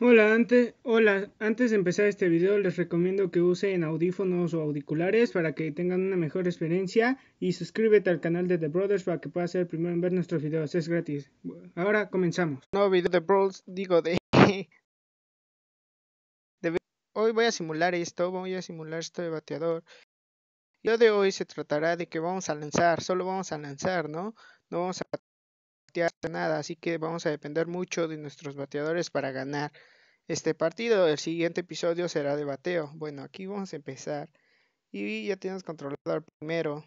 Hola antes, hola, antes de empezar este video les recomiendo que usen audífonos o auriculares para que tengan una mejor experiencia y suscríbete al canal de The Brothers para que puedas ser el primero en ver nuestros videos, es gratis. Ahora comenzamos. Nuevo video de Brothers, digo de... de... Hoy voy a simular esto, voy a simular esto de bateador. Yo de hoy se tratará de que vamos a lanzar, solo vamos a lanzar, ¿no? No vamos a nada, así que vamos a depender mucho de nuestros bateadores para ganar este partido. El siguiente episodio será de bateo. Bueno, aquí vamos a empezar. Y ya tenemos controlado al primero.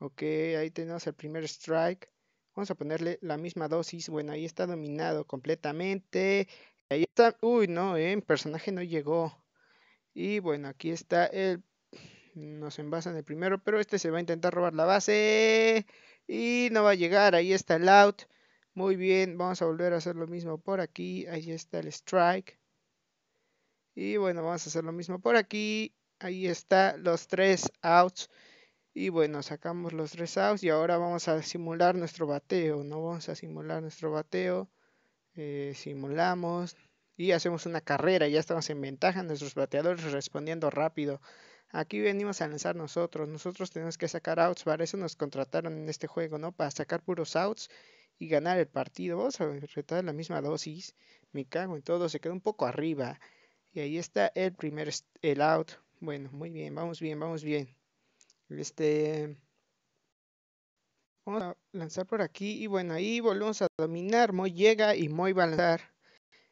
Ok, ahí tenemos el primer strike. Vamos a ponerle la misma dosis. Bueno, ahí está dominado completamente. Ahí está. Uy, no, el eh, personaje no llegó. Y bueno, aquí está el. Nos envasan el primero, pero este se va a intentar robar la base. Y no va a llegar, ahí está el out. Muy bien, vamos a volver a hacer lo mismo por aquí. Ahí está el strike. Y bueno, vamos a hacer lo mismo por aquí. Ahí está los tres outs. Y bueno, sacamos los tres outs y ahora vamos a simular nuestro bateo, ¿no? Vamos a simular nuestro bateo. Eh, simulamos y hacemos una carrera. Ya estamos en ventaja nuestros bateadores respondiendo rápido. Aquí venimos a lanzar nosotros, nosotros tenemos que sacar outs, para eso nos contrataron en este juego, ¿no? Para sacar puros outs y ganar el partido. Vamos a retar la misma dosis, me cago en todo, se quedó un poco arriba. Y ahí está el primer el out. Bueno, muy bien, vamos bien, vamos bien. Este vamos a lanzar por aquí y bueno, ahí volvemos a dominar. muy llega y muy va a lanzar.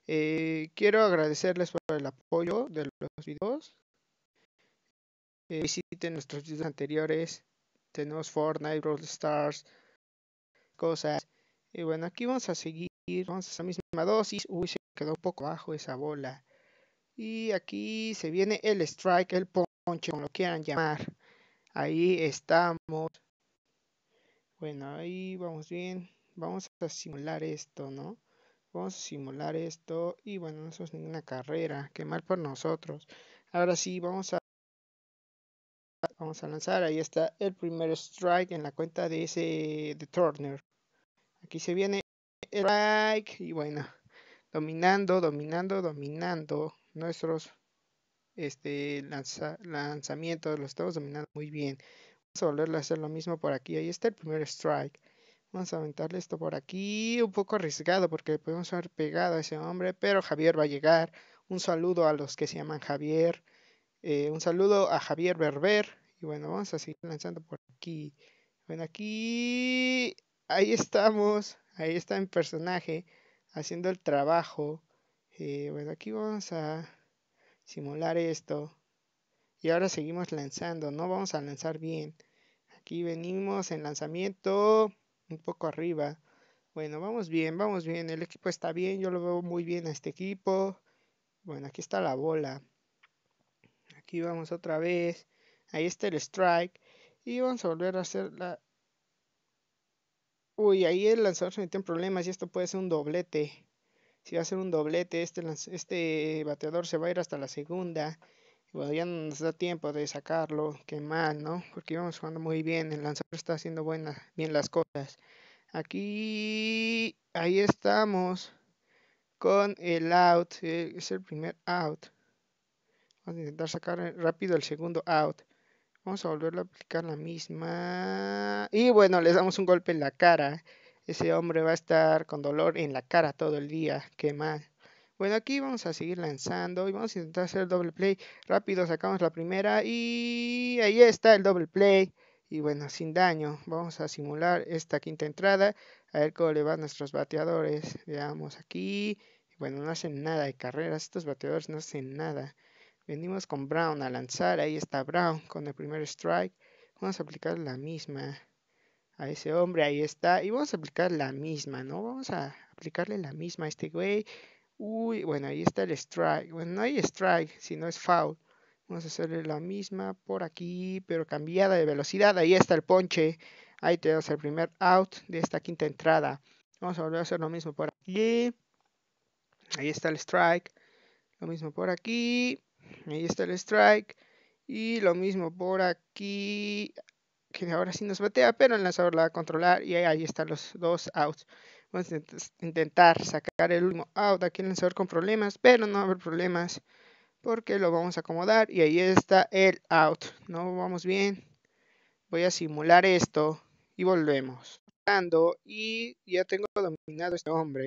Eh, quiero agradecerles por el apoyo de los videos visiten nuestros videos anteriores. Tenemos Fortnite, Brawl Stars, cosas. Y bueno, aquí vamos a seguir. Vamos a esa misma dosis. Uy, se quedó un poco bajo esa bola. Y aquí se viene el strike, el ponche, como lo quieran llamar. Ahí estamos. Bueno, ahí vamos bien. Vamos a simular esto, ¿no? Vamos a simular esto. Y bueno, no es ninguna carrera. Qué mal por nosotros. Ahora sí, vamos a vamos a lanzar, ahí está el primer strike en la cuenta de ese de Turner. Aquí se viene el strike y bueno, dominando, dominando, dominando nuestros este lanzamientos, los estamos dominando muy bien. Vamos a volver a hacer lo mismo por aquí, ahí está el primer strike. Vamos a aventarle esto por aquí, un poco arriesgado porque podemos haber pegado a ese hombre, pero Javier va a llegar. Un saludo a los que se llaman Javier. Eh, un saludo a Javier Berber. Y bueno, vamos a seguir lanzando por aquí. Bueno, aquí. Ahí estamos. Ahí está mi personaje haciendo el trabajo. Eh, bueno, aquí vamos a simular esto. Y ahora seguimos lanzando. No vamos a lanzar bien. Aquí venimos en lanzamiento un poco arriba. Bueno, vamos bien, vamos bien. El equipo está bien. Yo lo veo muy bien a este equipo. Bueno, aquí está la bola aquí vamos otra vez, ahí está el strike, y vamos a volver a hacer la... Uy, ahí el lanzador se metió en problemas y esto puede ser un doblete. Si va a ser un doblete, este, este bateador se va a ir hasta la segunda. Bueno, ya no nos da tiempo de sacarlo, qué mal, ¿no? Porque íbamos jugando muy bien, el lanzador está haciendo bien las cosas. Aquí, ahí estamos con el out, eh, es el primer out. Vamos a intentar sacar eh, rápido el segundo out. Vamos a volverlo a aplicar la misma. Y bueno, les damos un golpe en la cara. Ese hombre va a estar con dolor en la cara todo el día. Qué mal. Bueno, aquí vamos a seguir lanzando y vamos a intentar hacer el doble play. Rápido sacamos la primera y ahí está el doble play. Y bueno, sin daño, vamos a simular esta quinta entrada. A ver cómo le van nuestros bateadores. Veamos aquí. Bueno, no hacen nada de carreras. Estos bateadores no hacen nada. Venimos con Brown a lanzar, ahí está Brown con el primer strike. Vamos a aplicar la misma a ese hombre, ahí está. Y vamos a aplicar la misma, ¿no? Vamos a aplicarle la misma a este güey. Uy, bueno, ahí está el strike. Bueno, no hay strike, sino es foul. Vamos a hacerle la misma por aquí, pero cambiada de velocidad. Ahí está el ponche. Ahí tenemos el primer out de esta quinta entrada. Vamos a volver a hacer lo mismo por aquí. Ahí está el strike. Lo mismo por aquí. Ahí está el strike. Y lo mismo por aquí, que ahora sí nos batea, pero el lanzador la va a controlar y ahí están los dos outs. Vamos a intentar sacar el último out. Aquí el lanzador con problemas, pero no va a haber problemas porque lo vamos a acomodar y ahí está el out. No vamos bien. Voy a simular esto y volvemos. Y ya tengo dominado este hombre.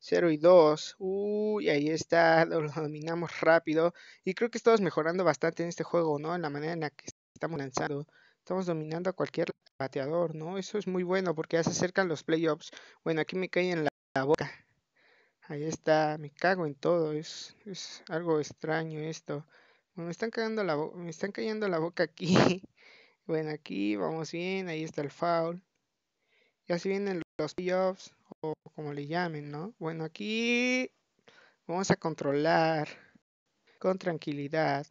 0 y 2. Uy, ahí está, lo, dominamos rápido. Y creo que estamos mejorando bastante en este juego, ¿no? En la manera en la que estamos lanzando. Estamos dominando a cualquier bateador, ¿no? Eso es muy bueno porque ya se acercan los playoffs. Bueno, aquí me caen la, boca. Ahí está, me cago en todo. Es, algo extraño esto. me están, cayendo la me están cayendo la boca aquí. Bueno, aquí vamos bien. Ahí está el foul. Ya así vienen los los playoffs o como le llamen, ¿no? Bueno, aquí vamos a controlar con tranquilidad.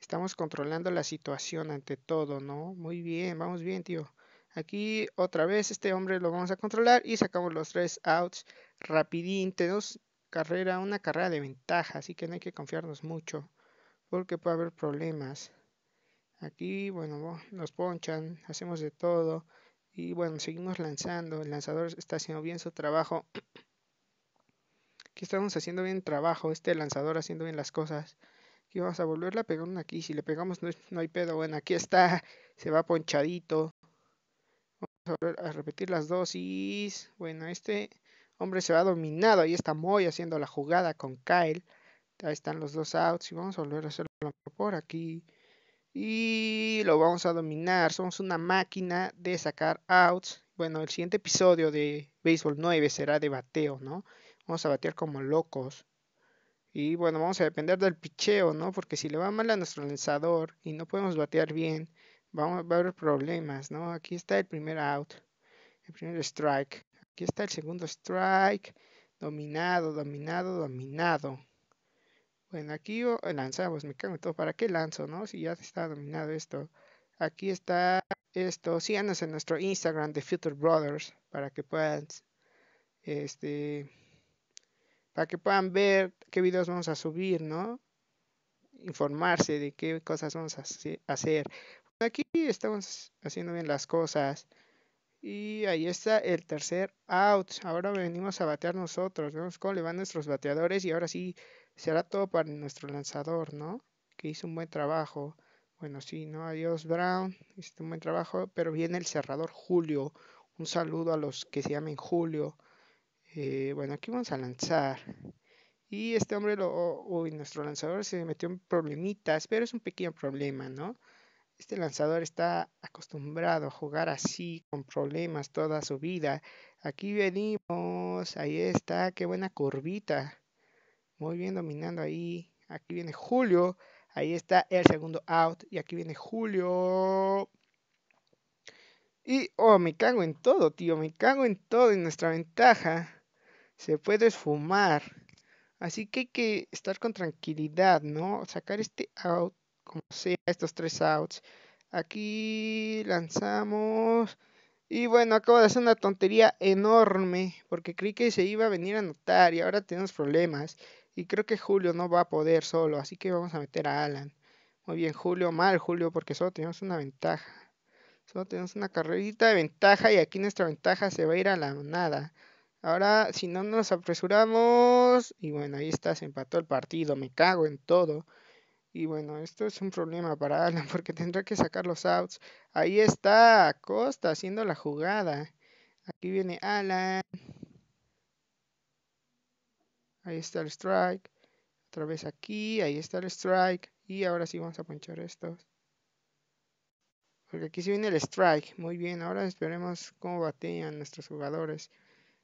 Estamos controlando la situación ante todo, ¿no? Muy bien, vamos bien, tío. Aquí otra vez este hombre lo vamos a controlar y sacamos los tres outs rapidín. Tenemos carrera, una carrera de ventaja, así que no hay que confiarnos mucho porque puede haber problemas. Aquí, bueno, nos ponchan, hacemos de todo. Y bueno, seguimos lanzando. El lanzador está haciendo bien su trabajo. Aquí estamos haciendo bien trabajo. Este lanzador haciendo bien las cosas. Aquí vamos a volverla a pegar una aquí. Si le pegamos no, hay pedo. Bueno, aquí está. Se va ponchadito. Vamos a volver a repetir las dosis. Bueno, este hombre se va dominado. Ahí está Moy haciendo la jugada con Kyle. Ahí están los dos outs. Y vamos a volver a hacerlo por aquí y lo vamos a dominar. Somos una máquina de sacar outs. Bueno, el siguiente episodio de Baseball 9 será de bateo, ¿no? Vamos a batear como locos. Y bueno, vamos a depender del picheo, ¿no? Porque si le va mal a nuestro lanzador y no podemos batear bien, vamos, va a haber problemas, ¿no? Aquí está el primer out, el primer strike. Aquí está el segundo strike. Dominado, dominado, dominado. Bueno, aquí eh, lanzamos, me cago en todo. ¿Para qué lanzo, no? Si ya está dominado esto. Aquí está esto. Síganos en nuestro Instagram de Future Brothers para que puedan, este, para que puedan ver qué videos vamos a subir, ¿no? Informarse de qué cosas vamos a hacer. Aquí estamos haciendo bien las cosas. Y ahí está el tercer out. Ahora venimos a batear nosotros. Vemos cómo le van nuestros bateadores. Y ahora sí será todo para nuestro lanzador, ¿no? Que hizo un buen trabajo. Bueno, sí, ¿no? Adiós, Brown. Hizo este, un buen trabajo. Pero viene el cerrador Julio. Un saludo a los que se llamen Julio. Eh, bueno, aquí vamos a lanzar. Y este hombre, lo, oh, uy, nuestro lanzador se metió en problemitas, pero es un pequeño problema, ¿no? Este lanzador está acostumbrado a jugar así, con problemas toda su vida. Aquí venimos, ahí está, qué buena curvita. Muy bien dominando ahí. Aquí viene Julio. Ahí está el segundo out. Y aquí viene Julio. Y, oh, me cago en todo, tío. Me cago en todo. En nuestra ventaja se puede esfumar. Así que hay que estar con tranquilidad, ¿no? Sacar este out, como sea, estos tres outs. Aquí lanzamos. Y bueno, acabo de hacer una tontería enorme porque creí que se iba a venir a anotar y ahora tenemos problemas. Y creo que Julio no va a poder solo, así que vamos a meter a Alan. Muy bien, Julio, mal Julio, porque solo tenemos una ventaja. Solo tenemos una carrerita de ventaja y aquí nuestra ventaja se va a ir a la nada. Ahora, si no nos apresuramos... Y bueno, ahí está, se empató el partido, me cago en todo. Y bueno, esto es un problema para Alan porque tendrá que sacar los outs. Ahí está Costa haciendo la jugada. Aquí viene Alan. Ahí está el strike. Otra vez aquí, ahí está el strike. Y ahora sí vamos a ponchar estos. Porque aquí se viene el strike. Muy bien, ahora esperemos cómo batean nuestros jugadores.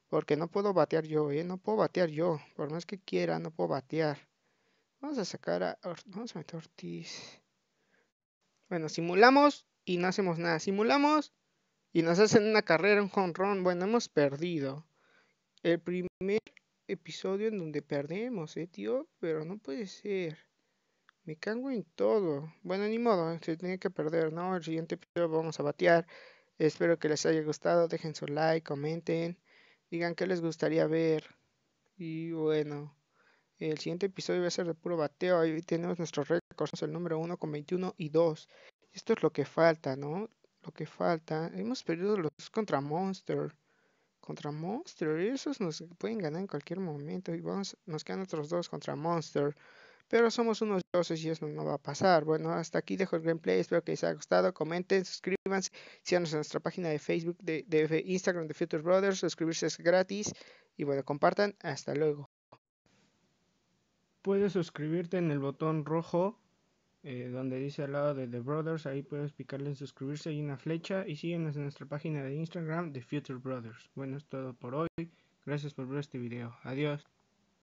Porque no puedo batear yo, ¿eh? No puedo batear yo. Por más que quiera, no puedo batear. Vamos a sacar a... Vamos a meter Ortiz. Bueno, simulamos y no hacemos nada. Simulamos y nos hacen una carrera, un jonrón. Bueno, hemos perdido. El primer episodio en donde perdemos, eh, tío, pero no puede ser. Me cago en todo. Bueno, ni modo, se tiene que perder, ¿no? El siguiente episodio vamos a batear. Espero que les haya gustado. Dejen su like, comenten, digan qué les gustaría ver. Y bueno, el siguiente episodio va a ser de puro bateo. Ahí tenemos nuestros récords, el número 1 con 21 y 2. Esto es lo que falta, ¿no? Lo que falta. Hemos perdido los contra Monster contra Monster. Y esos nos pueden ganar en cualquier momento. Y vamos, nos quedan otros dos contra Monster. Pero somos unos dioses y eso no va a pasar. Bueno, hasta aquí dejo el gameplay. Espero que les haya gustado. Comenten, suscríbanse. Síganos en nuestra página de Facebook, de, de Instagram de Future Brothers. Suscribirse es gratis. Y bueno, compartan. Hasta luego. Puedes suscribirte en el botón rojo eh, donde dice al lado de The Brothers, ahí puedes picarle en suscribirse, Y una flecha y síguenos en nuestra página de Instagram, The Future Brothers. Bueno, es todo por hoy, gracias por ver este video, adiós.